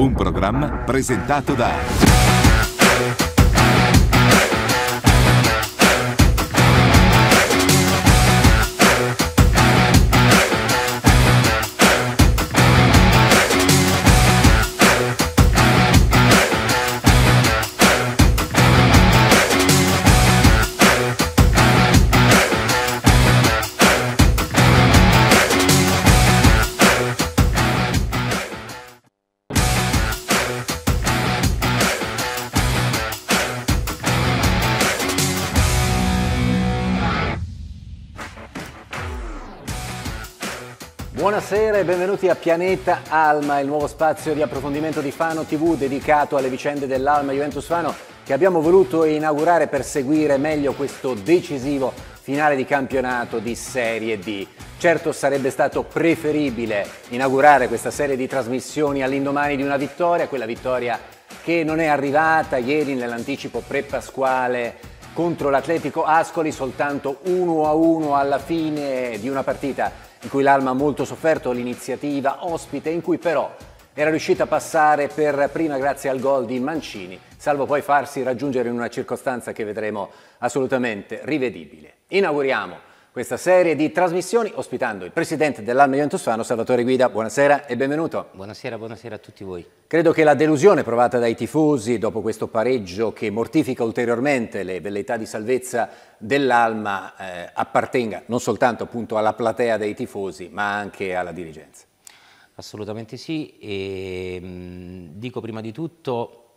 Un programma presentato da... Buonasera e benvenuti a Pianeta Alma, il nuovo spazio di approfondimento di Fano TV dedicato alle vicende dell'Alma Juventus Fano che abbiamo voluto inaugurare per seguire meglio questo decisivo finale di campionato di Serie D. Certo sarebbe stato preferibile inaugurare questa serie di trasmissioni all'indomani di una vittoria, quella vittoria che non è arrivata ieri nell'anticipo pre-pasquale contro l'Atletico Ascoli, soltanto 1-1 alla fine di una partita in cui l'Alma ha molto sofferto l'iniziativa ospite, in cui però era riuscita a passare per prima grazie al gol di Mancini, salvo poi farsi raggiungere in una circostanza che vedremo assolutamente rivedibile. Inauguriamo questa serie di trasmissioni ospitando il presidente dell'Alma Fano, Salvatore Guida. Buonasera e benvenuto. Buonasera, buonasera a tutti voi. Credo che la delusione provata dai tifosi dopo questo pareggio che mortifica ulteriormente le velleità di salvezza dell'Alma eh, appartenga non soltanto appunto alla platea dei tifosi ma anche alla dirigenza. Assolutamente sì e, ehm, mh, dico prima di tutto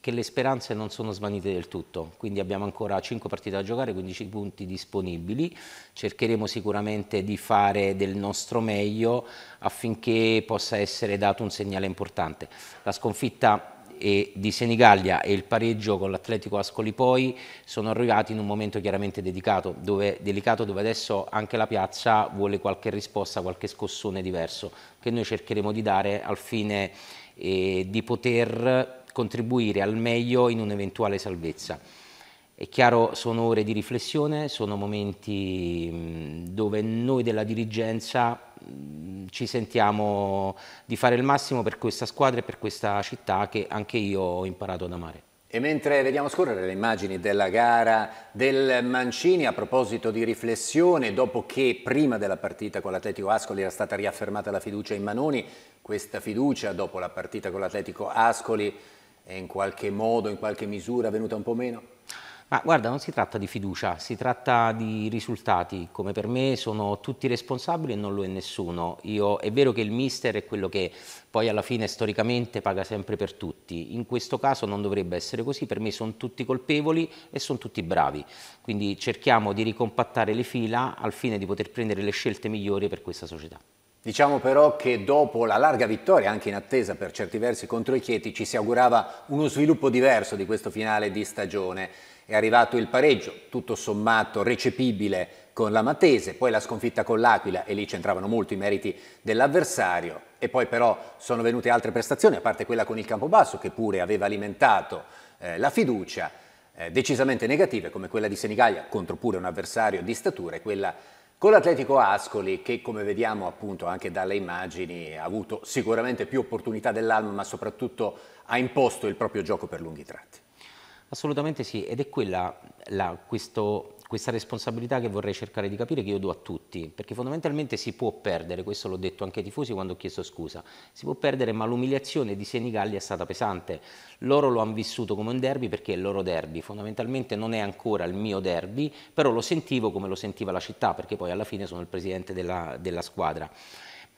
che le speranze non sono svanite del tutto, quindi abbiamo ancora 5 partite da giocare, 15 punti disponibili, cercheremo sicuramente di fare del nostro meglio affinché possa essere dato un segnale importante. La sconfitta eh, di Senigallia e il pareggio con l'Atletico Ascoli poi sono arrivati in un momento chiaramente dedicato, dove, delicato dove adesso anche la piazza vuole qualche risposta, qualche scossone diverso che noi cercheremo di dare al fine eh, di poter contribuire al meglio in un'eventuale salvezza. È chiaro, sono ore di riflessione, sono momenti dove noi della dirigenza ci sentiamo di fare il massimo per questa squadra e per questa città che anche io ho imparato ad amare. E mentre vediamo scorrere le immagini della gara del Mancini, a proposito di riflessione, dopo che prima della partita con l'Atletico Ascoli era stata riaffermata la fiducia in Manoni, questa fiducia dopo la partita con l'Atletico Ascoli è in qualche modo, in qualche misura venuta un po' meno? Ma guarda, non si tratta di fiducia, si tratta di risultati. Come per me sono tutti responsabili e non lo è nessuno. Io, è vero che il mister è quello che poi alla fine storicamente paga sempre per tutti. In questo caso non dovrebbe essere così, per me sono tutti colpevoli e sono tutti bravi. Quindi cerchiamo di ricompattare le fila al fine di poter prendere le scelte migliori per questa società. Diciamo però che dopo la larga vittoria, anche in attesa per certi versi contro i Chieti, ci si augurava uno sviluppo diverso di questo finale di stagione. È arrivato il pareggio, tutto sommato recepibile con la Matese, poi la sconfitta con l'Aquila e lì c'entravano molto i meriti dell'avversario e poi però sono venute altre prestazioni, a parte quella con il Campobasso che pure aveva alimentato eh, la fiducia, eh, decisamente negative come quella di Senigallia contro pure un avversario di statura e quella con l'Atletico Ascoli, che come vediamo appunto anche dalle immagini ha avuto sicuramente più opportunità dell'Alma, ma soprattutto ha imposto il proprio gioco per lunghi tratti. Assolutamente sì, ed è quella la, questo questa responsabilità che vorrei cercare di capire che io do a tutti, perché fondamentalmente si può perdere, questo l'ho detto anche ai tifosi quando ho chiesto scusa, si può perdere ma l'umiliazione di Senigalli è stata pesante, loro lo hanno vissuto come un derby perché è il loro derby, fondamentalmente non è ancora il mio derby, però lo sentivo come lo sentiva la città, perché poi alla fine sono il presidente della, della squadra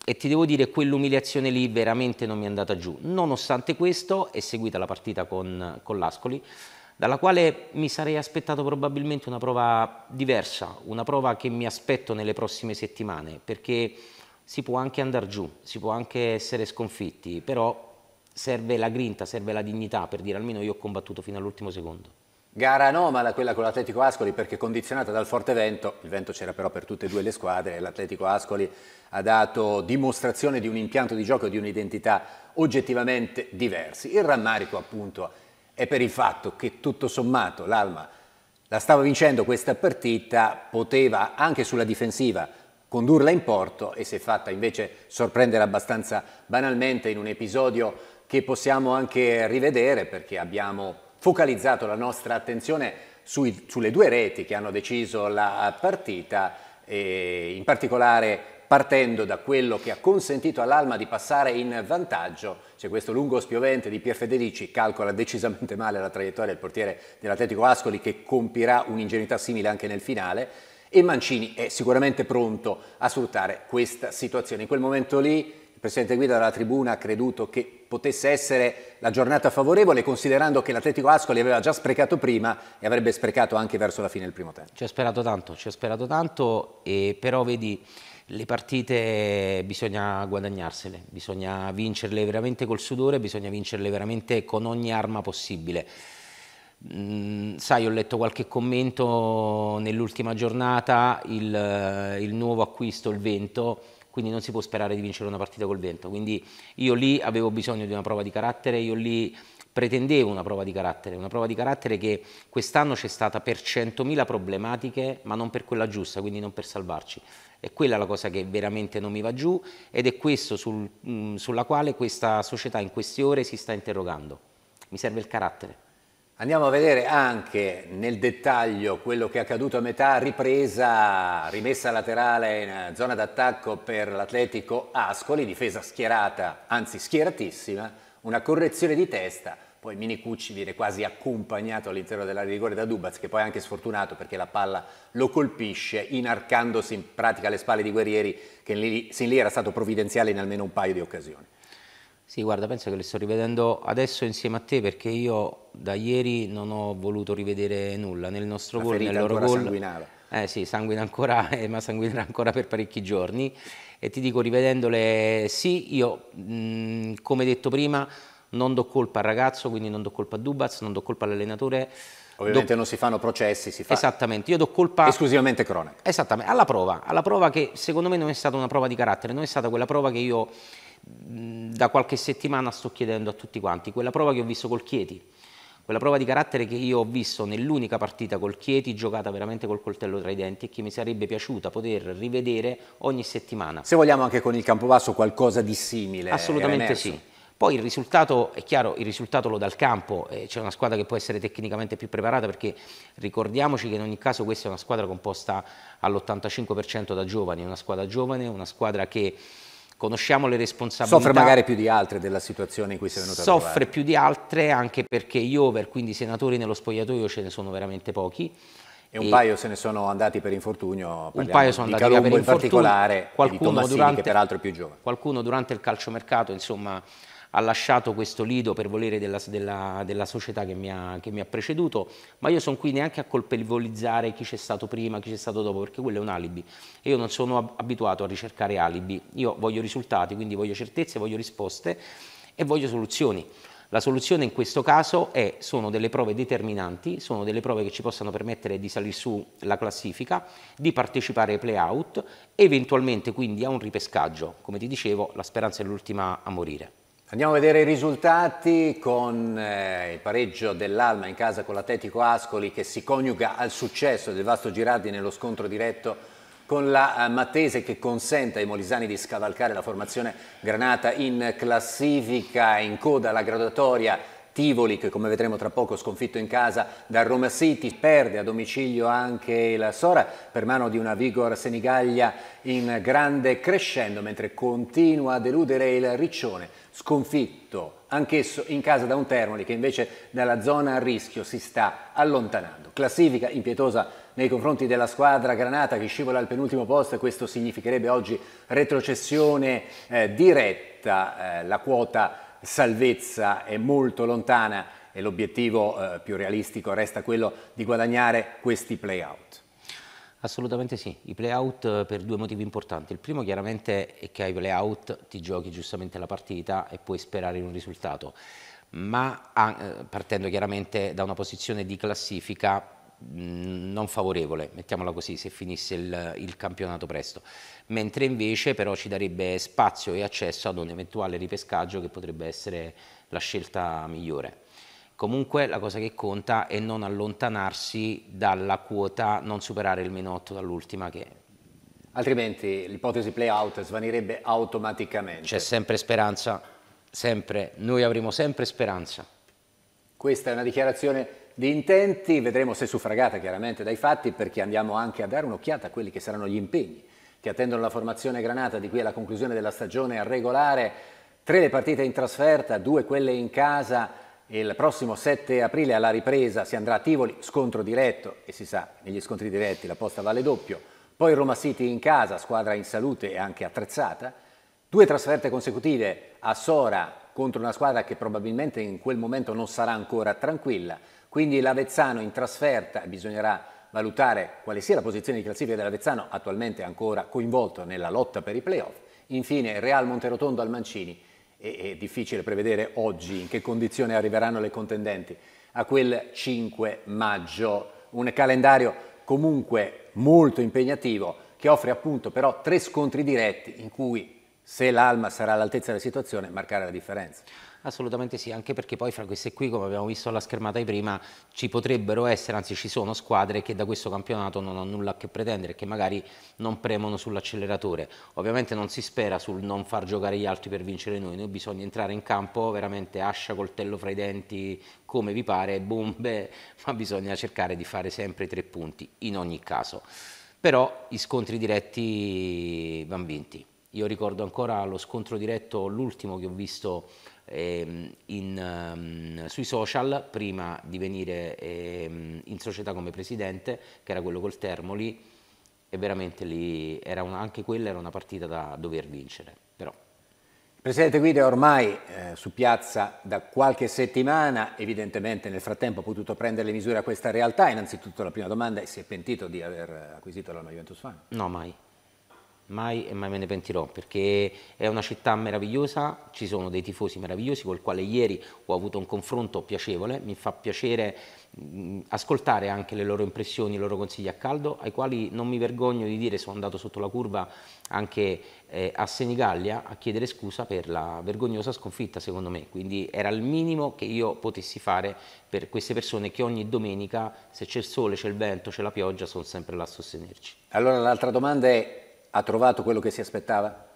e ti devo dire quell'umiliazione lì veramente non mi è andata giù. Nonostante questo è seguita la partita con, con l'Ascoli, dalla quale mi sarei aspettato probabilmente una prova diversa, una prova che mi aspetto nelle prossime settimane, perché si può anche andare giù, si può anche essere sconfitti, però serve la grinta, serve la dignità per dire almeno io ho combattuto fino all'ultimo secondo. Gara anomala quella con l'Atletico Ascoli perché condizionata dal forte vento, il vento c'era però per tutte e due le squadre, l'Atletico Ascoli ha dato dimostrazione di un impianto di gioco e di un'identità oggettivamente diversi. Il rammarico appunto e per il fatto che tutto sommato l'Alma la stava vincendo questa partita, poteva anche sulla difensiva condurla in porto e si è fatta invece sorprendere abbastanza banalmente in un episodio che possiamo anche rivedere perché abbiamo focalizzato la nostra attenzione sui, sulle due reti che hanno deciso la partita, e in particolare partendo da quello che ha consentito all'Alma di passare in vantaggio, c'è questo lungo spiovente di Pier Federici, calcola decisamente male la traiettoria del portiere dell'Atletico Ascoli che compirà un'ingenuità simile anche nel finale e Mancini è sicuramente pronto a sfruttare questa situazione. In quel momento lì il presidente Guida dalla tribuna ha creduto che potesse essere la giornata favorevole, considerando che l'Atletico Ascoli aveva già sprecato prima e avrebbe sprecato anche verso la fine del primo tempo. Ci ha sperato tanto, ci ha sperato tanto, e però vedi le partite eh, bisogna guadagnarsele, bisogna vincerle veramente col sudore, bisogna vincerle veramente con ogni arma possibile. Mm, sai, ho letto qualche commento nell'ultima giornata, il, eh, il nuovo acquisto, il vento, quindi non si può sperare di vincere una partita col vento. Quindi io lì avevo bisogno di una prova di carattere, io lì pretendevo una prova di carattere, una prova di carattere che quest'anno c'è stata per 100.000 problematiche, ma non per quella giusta, quindi non per salvarci. È quella la cosa che veramente non mi va giù ed è questo sul, mh, mm, sulla quale questa società in queste ore si sta interrogando. Mi serve il carattere. Andiamo a vedere anche nel dettaglio quello che è accaduto a metà ripresa, rimessa laterale in zona d'attacco per l'Atletico Ascoli, difesa schierata, anzi schieratissima, una correzione di testa poi Mini Cucci viene quasi accompagnato all'interno della rigore da Dubaz che poi è anche sfortunato perché la palla lo colpisce inarcandosi in pratica alle spalle di Guerrieri che sin lì era stato provvidenziale in almeno un paio di occasioni. Sì, guarda, penso che le sto rivedendo adesso insieme a te perché io da ieri non ho voluto rivedere nulla nel nostro la gol, nel loro gol. Sanguinava. Eh sì, sanguina ancora, eh, ma sanguinerà ancora per parecchi giorni. E ti dico, rivedendole, sì, io mh, mm, come detto prima non do colpa al ragazzo, quindi non do colpa a Dubaz, non do colpa all'allenatore. Ovviamente do... non si fanno processi, si fa... Esattamente, io do colpa... Esclusivamente cronaca. Esattamente, alla prova, alla prova che secondo me non è stata una prova di carattere, non è stata quella prova che io da qualche settimana sto chiedendo a tutti quanti, quella prova che ho visto col Chieti, quella prova di carattere che io ho visto nell'unica partita col Chieti giocata veramente col coltello tra i denti e che mi sarebbe piaciuta poter rivedere ogni settimana. Se vogliamo anche con il Campobasso qualcosa di simile. Assolutamente sì. Poi il risultato, è chiaro, il risultato lo dà il campo, eh, c'è una squadra che può essere tecnicamente più preparata perché ricordiamoci che in ogni caso questa è una squadra composta all'85% da giovani, una squadra giovane, una squadra che conosciamo le responsabilità. Soffre magari più di altre della situazione in cui si è venuta a trovare. Soffre più di altre anche perché gli over, quindi i senatori nello spogliatoio ce ne sono veramente pochi. E un e paio se ne sono andati per infortunio, un paio sono andati Calumbo per in infortunio, particolare, qualcuno di Tomassini durante, che peraltro è più giovane. Qualcuno durante il calciomercato, insomma ha lasciato questo lido per volere della, della, della società che mi, ha, che mi, ha, preceduto, ma io sono qui neanche a colpevolizzare chi c'è stato prima, chi c'è stato dopo, perché quello è un alibi. Io non sono abituato a ricercare alibi, io voglio risultati, quindi voglio certezze, voglio risposte e voglio soluzioni. La soluzione in questo caso è, sono delle prove determinanti, sono delle prove che ci possano permettere di salire su la classifica, di partecipare ai playout, eventualmente quindi a un ripescaggio. Come ti dicevo, la speranza è l'ultima a morire. Andiamo a vedere i risultati con eh, il pareggio dell'Alma in casa con l'Atletico Ascoli che si coniuga al successo del Vasto Girardi nello scontro diretto con la eh, Matese che consente ai molisani di scavalcare la formazione Granata in classifica in coda alla graduatoria Tivoli che come vedremo tra poco sconfitto in casa da Roma City, perde a domicilio anche la Sora per mano di una Vigor Senigallia in grande crescendo mentre continua a deludere il Riccione sconfitto anch'esso in casa da un Termoli che invece dalla zona a rischio si sta allontanando. Classifica impietosa nei confronti della squadra Granata che scivola al penultimo posto e questo significherebbe oggi retrocessione eh, diretta, eh, la quota salvezza è molto lontana e l'obiettivo eh, più realistico resta quello di guadagnare questi playout. Assolutamente sì, i playout eh, per due motivi importanti. Il primo chiaramente è che ai play-out ti giochi giustamente la partita e puoi sperare in un risultato, ma ah, eh, partendo chiaramente da una posizione di classifica non favorevole, mettiamola così, se finisse il, il, campionato presto, mentre invece però ci darebbe spazio e accesso ad un eventuale ripescaggio che potrebbe essere la scelta migliore. Comunque la cosa che conta è non allontanarsi dalla quota, non superare il meno 8 dall'ultima che... Altrimenti l'ipotesi play-out svanirebbe automaticamente. C'è sempre speranza, sempre, noi avremo sempre speranza. Questa è una dichiarazione di intenti, vedremo se suffragata chiaramente dai fatti perché andiamo anche a dare un'occhiata a quelli che saranno gli impegni che attendono la formazione Granata di qui alla conclusione della stagione a regolare. Tre le partite in trasferta, due quelle in casa. Il prossimo 7 aprile alla ripresa si andrà a Tivoli, scontro diretto e si sa, negli scontri diretti la posta vale doppio. Poi Roma City in casa, squadra in salute e anche attrezzata. Due trasferte consecutive a Sora contro una squadra che probabilmente in quel momento non sarà ancora tranquilla. Quindi l'Avezzano in trasferta bisognerà valutare quale sia la posizione di classifica dell'Avezzano, attualmente ancora coinvolto nella lotta per i playoff. Infine Real Monterotondo al Mancini. È, difficile prevedere oggi in che condizione arriveranno le contendenti a quel 5 maggio. Un calendario comunque molto impegnativo che offre appunto però tre scontri diretti in cui se l'Alma sarà all'altezza della situazione, marcare la differenza. Assolutamente sì, anche perché poi fra queste qui, come abbiamo visto alla schermata di prima, ci potrebbero essere, anzi ci sono squadre che da questo campionato non hanno nulla a che pretendere, che magari non premono sull'acceleratore. Ovviamente non si spera sul non far giocare gli altri per vincere noi, noi bisogna entrare in campo veramente ascia, coltello fra i denti, come vi pare, bombe, ma bisogna cercare di fare sempre i tre punti, in ogni caso. Però gli scontri diretti vanno vinti. Io ricordo ancora lo scontro diretto, l'ultimo che ho visto eh, in, um, sui social prima di venire eh, in società come presidente, che era quello col Termoli, e veramente lì una, anche quella era una partita da dover vincere. Però. Presidente Guido è ormai eh, su piazza da qualche settimana, evidentemente nel frattempo ha potuto prendere le misure a questa realtà, innanzitutto la prima domanda è si è pentito di aver acquisito la Juventus Fan? No, mai mai e mai me ne pentirò perché è una città meravigliosa, ci sono dei tifosi meravigliosi col quale ieri ho avuto un confronto piacevole, mi fa piacere mh, ascoltare anche le loro impressioni, i loro consigli a caldo, ai quali non mi vergogno di dire sono andato sotto la curva anche eh, a Senigallia a chiedere scusa per la vergognosa sconfitta secondo me, quindi era il minimo che io potessi fare per queste persone che ogni domenica se c'è il sole, c'è il vento, c'è la pioggia sono sempre là a sostenerci. Allora l'altra domanda è ha trovato quello che si aspettava?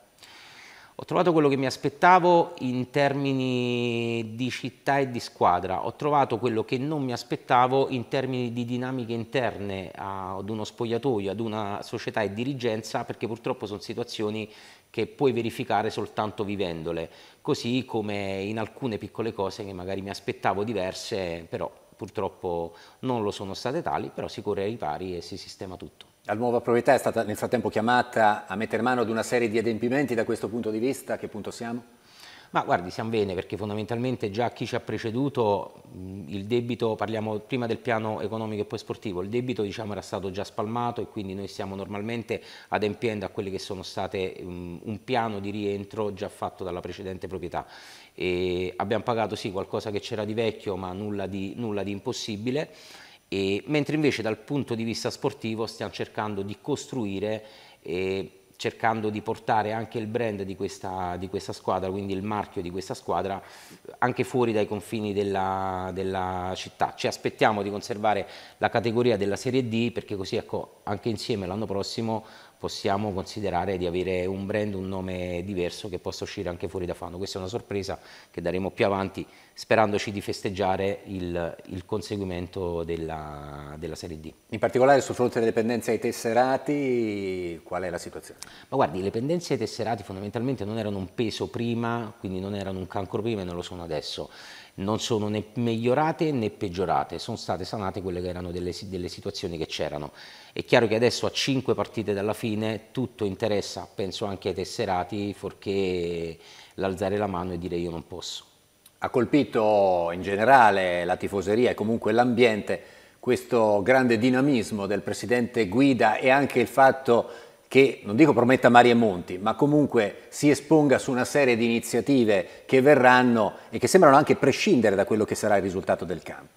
Ho trovato quello che mi aspettavo in termini di città e di squadra, ho trovato quello che non mi aspettavo in termini di dinamiche interne ad uno spogliatoio, ad una società e dirigenza, perché purtroppo sono situazioni che puoi verificare soltanto vivendole, così come in alcune piccole cose che magari mi aspettavo diverse, però purtroppo non lo sono state tali, però si corre ai pari e si sistema tutto. La nuova proprietà è stata nel frattempo chiamata a mettere mano ad una serie di adempimenti da questo punto di vista, a che punto siamo? Ma guardi, siamo bene perché fondamentalmente già chi ci ha preceduto il debito, parliamo prima del piano economico e poi sportivo, il debito diciamo, era stato già spalmato e quindi noi stiamo normalmente adempiendo a quelli che sono state um, un piano di rientro già fatto dalla precedente proprietà. E abbiamo pagato sì qualcosa che c'era di vecchio ma nulla di, nulla di impossibile. E, mentre invece dal punto di vista sportivo stiamo cercando di costruire e cercando di portare anche il brand di questa, di questa squadra, quindi il marchio di questa squadra, anche fuori dai confini della, della città. Ci aspettiamo di conservare la categoria della Serie D perché così ecco, anche insieme l'anno prossimo possiamo considerare di avere un brand, un nome diverso che possa uscire anche fuori da Fano. Questa è una sorpresa che daremo più avanti sperandoci di festeggiare il, il conseguimento della, della, Serie D. In particolare sul fronte delle pendenze ai tesserati, qual è la situazione? Ma guardi, le pendenze ai tesserati fondamentalmente non erano un peso prima, quindi non erano un cancro prima e non lo sono adesso non sono né migliorate né peggiorate, sono state sanate quelle che erano delle, delle situazioni che c'erano. È chiaro che adesso a cinque partite dalla fine tutto interessa, penso anche ai tesserati, forché l'alzare la mano e dire io non posso. Ha colpito in generale la tifoseria e comunque l'ambiente questo grande dinamismo del presidente Guida e anche il fatto che non dico prometta Marie monti, ma comunque si esponga su una serie di iniziative che verranno e che sembrano anche prescindere da quello che sarà il risultato del campo.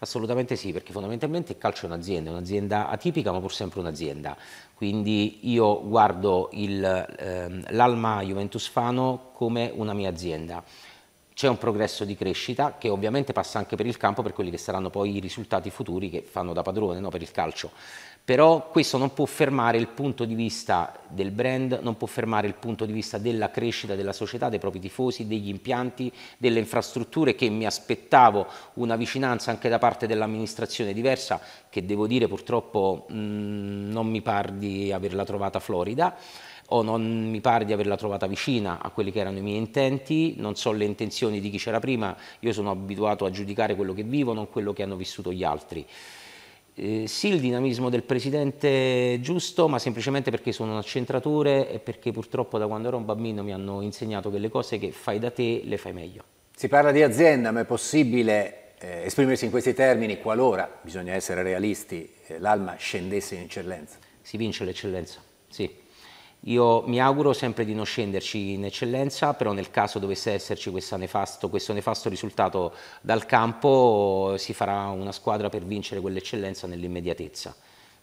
Assolutamente sì, perché fondamentalmente il calcio è un'azienda, un'azienda atipica ma pur sempre un'azienda. Quindi io guardo ehm, l'Alma ehm, Juventus Fano come una mia azienda. C'è un progresso di crescita che ovviamente passa anche per il campo per quelli che saranno poi i risultati futuri che fanno da padrone no, per il calcio però questo non può fermare il punto di vista del brand, non può fermare il punto di vista della crescita della società, dei propri tifosi, degli impianti, delle infrastrutture che mi aspettavo una vicinanza anche da parte dell'amministrazione diversa che devo dire purtroppo mh, mm, non mi pare di averla trovata florida o non mi pare di averla trovata vicina a quelli che erano i miei intenti, non so le intenzioni di chi c'era prima, io sono abituato a giudicare quello che vivo, non quello che hanno vissuto gli altri eh, sì il dinamismo del presidente giusto, ma semplicemente perché sono accentrature e perché purtroppo da quando ero un bambino mi hanno insegnato che le cose che fai da te le fai meglio. Si parla di azienda, ma è possibile eh, esprimersi in questi termini qualora, bisogna essere realisti, eh, l'Alma scendesse in eccellenza? Si vince l'eccellenza, sì. Io mi auguro sempre di non scenderci in eccellenza, però nel caso dovesse esserci nefasto, questo nefasto risultato dal campo si farà una squadra per vincere quell'eccellenza nell'immediatezza.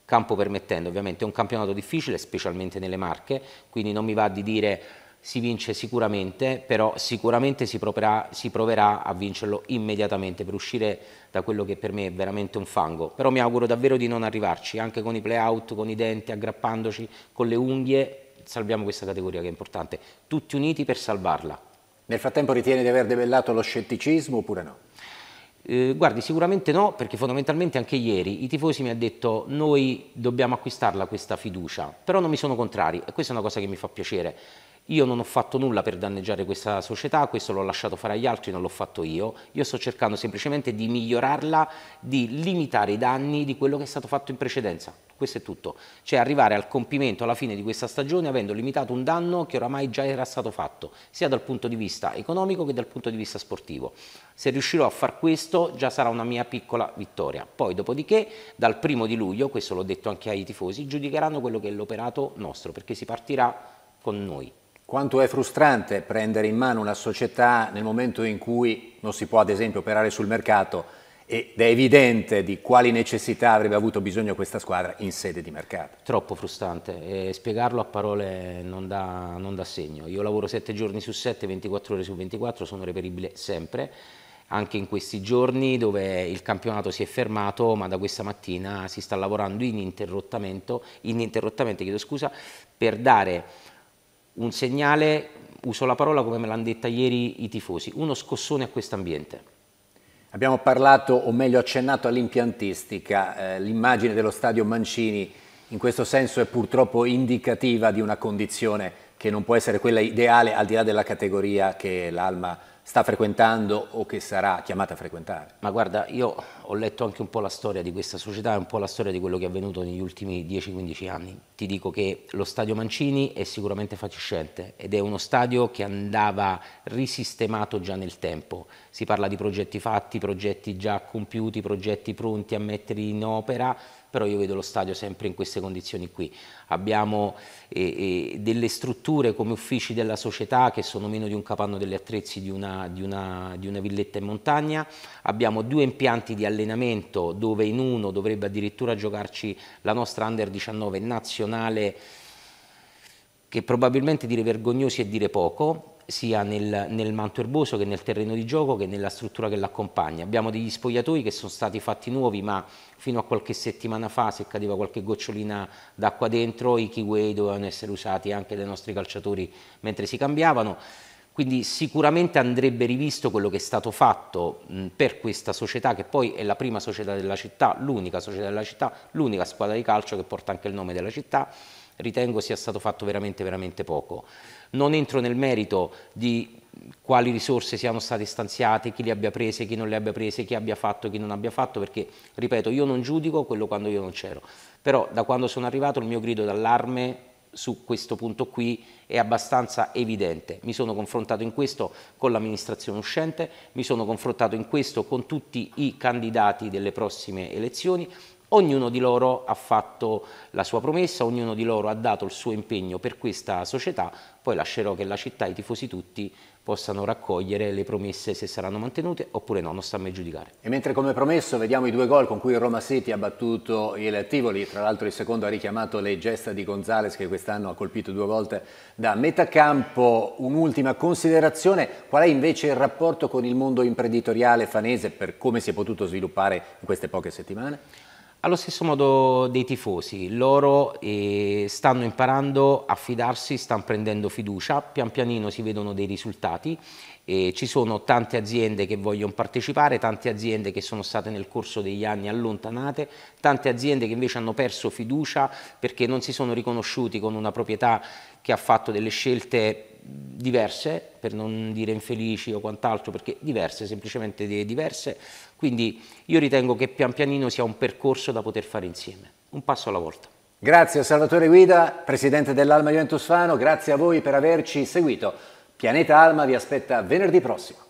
Campo permettendo, ovviamente è un campionato difficile, specialmente nelle marche, quindi non mi va di dire si vince sicuramente, però sicuramente si proverà, si proverà, a vincerlo immediatamente per uscire da quello che per me è veramente un fango. Però mi auguro davvero di non arrivarci, anche con i play-out, con i denti, aggrappandoci con le unghie, salviamo questa categoria che è importante, tutti uniti per salvarla. Nel frattempo ritiene di aver debellato lo scetticismo oppure no? Eh, guardi, sicuramente no, perché fondamentalmente anche ieri i tifosi mi hanno detto noi dobbiamo acquistarla questa fiducia, però non mi sono contrari e questa è una cosa che mi fa piacere io non ho fatto nulla per danneggiare questa società, questo l'ho lasciato fare agli altri, non l'ho fatto io, io sto cercando semplicemente di migliorarla, di limitare i danni di quello che è stato fatto in precedenza, questo è tutto, cioè arrivare al compimento alla fine di questa stagione avendo limitato un danno che oramai già era stato fatto, sia dal punto di vista economico che dal punto di vista sportivo. Se riuscirò a far questo già sarà una mia piccola vittoria, poi dopodiché dal primo di luglio, questo l'ho detto anche ai tifosi, giudicheranno quello che è l'operato nostro perché si partirà con noi. Quanto è frustrante prendere in mano una società nel momento in cui non si può ad esempio operare sul mercato ed è evidente di quali necessità avrebbe avuto bisogno questa squadra in sede di mercato. Troppo frustrante e spiegarlo a parole non dà, non dà segno. Io lavoro 7 giorni su 7, 24 ore su 24, sono reperibile sempre anche in questi giorni dove il campionato si è fermato, ma da questa mattina si sta lavorando ininterrottamente, ininterrottamente scusa, per dare un segnale, uso la parola come me l'hanno detta ieri i tifosi, uno scossone a questo ambiente. Abbiamo parlato, o meglio accennato, all'impiantistica. Eh, l'immagine dello stadio Mancini in questo senso è purtroppo indicativa di una condizione che non può essere quella ideale al di là della categoria che l'Alma ha sta frequentando o che sarà chiamata a frequentare. Ma guarda, io ho letto anche un po' la storia di questa società e un po' la storia di quello che è avvenuto negli ultimi 10-15 anni. Ti dico che lo stadio Mancini è sicuramente fatiscente ed è uno stadio che andava risistemato già nel tempo. Si parla di progetti fatti, progetti già compiuti, progetti pronti a mettere in opera però io vedo lo stadio sempre in queste condizioni qui. Abbiamo eh, eh, delle strutture come uffici della società che sono meno di un capanno degli attrezzi di una, di, una, di una, villetta in montagna, abbiamo due impianti di allenamento dove in uno dovrebbe addirittura giocarci la nostra Under 19 nazionale che probabilmente dire vergognosi è dire poco, sia nel, nel manto erboso che nel terreno di gioco che nella struttura che l'accompagna. Abbiamo degli spogliatoi che sono stati fatti nuovi ma fino a qualche settimana fa se cadeva qualche gocciolina d'acqua dentro i kiwi dovevano essere usati anche dai nostri calciatori mentre si cambiavano. Quindi sicuramente andrebbe rivisto quello che è stato fatto per questa società che poi è la prima società della città, l'unica società della città, l'unica squadra di calcio che porta anche il nome della città ritengo sia stato fatto veramente, veramente poco. Non entro nel merito di quali risorse siano state stanziate, chi le abbia prese, chi non le abbia prese, chi abbia fatto, chi non abbia fatto, perché, ripeto, io non giudico quello quando io non c'ero. Però da quando sono arrivato il mio grido d'allarme su questo punto qui è abbastanza evidente. Mi sono confrontato in questo con l'amministrazione uscente, mi sono confrontato in questo con tutti i candidati delle prossime elezioni Ognuno di loro ha fatto la sua promessa, ognuno di loro ha dato il suo impegno per questa società, poi lascerò che la città e i tifosi tutti possano raccogliere le promesse se saranno mantenute oppure no, non sta a me giudicare. E mentre come promesso vediamo i due gol con cui il Roma City ha battuto il Tivoli, tra l'altro il secondo ha richiamato le gesta di Gonzales che quest'anno ha colpito due volte da metà campo, un'ultima considerazione, qual è invece il rapporto con il mondo imprenditoriale fanese per come si è potuto sviluppare in queste poche settimane? Allo stesso modo dei tifosi, loro eh, stanno imparando a fidarsi, stanno prendendo fiducia, pian pianino si vedono dei risultati, eh, ci sono tante aziende che vogliono partecipare, tante aziende che sono state nel corso degli anni allontanate, tante aziende che invece hanno perso fiducia perché non si sono riconosciuti con una proprietà che ha fatto delle scelte diverse, per non dire infelici o quant'altro, perché diverse, semplicemente diverse, quindi io ritengo che pian pianino sia un percorso da poter fare insieme, un passo alla volta. Grazie a Salvatore Guida, presidente dell'Alma Juventus Fano, grazie a voi per averci seguito. Pianeta Alma vi aspetta venerdì prossimo.